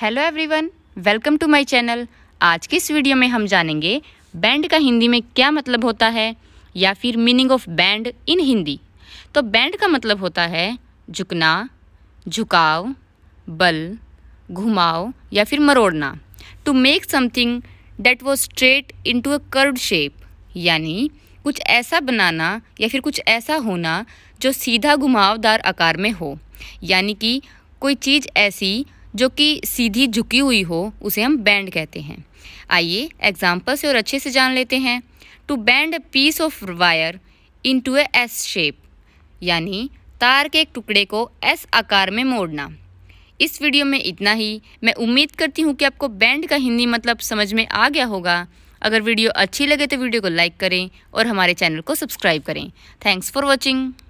hello everyone welcome to my channel आज की इस वीडियो में हम जानेंगे बैंड का हिंदी में क्या मतलब होता है या फिर meaning of bend in Hindi तो बैंड का मतलब होता है झुकना झुकाव बल घुमाव या फिर मरोड़ना to make something that was straight into a curve shape यानी कुछ ऐसा बनाना या फिर कुछ ऐसा होना जो सीधा घुमावदार आकार में हो यानी कि कोई चीज़ ऐसी जो कि सीधी झुकी हुई हो उसे हम बैंड कहते हैं आइए एग्जाम्पल से और अच्छे से जान लेते हैं to bend a piece of wire into S shape यानी तार के एक टुकड़े को एस आकार में मोड़ना इस वीडियो में इतना ही मैं उम्मीद करती हूँ कि आपको बैंड का हिंदी मतलब समझ में आ गया होगा अगर वीडियो अच्छी लगे तो वीडियो को लाइक करें और हमारे चैनल को सब्सक्राइब करें थैंक्स फॉर वॉचिंग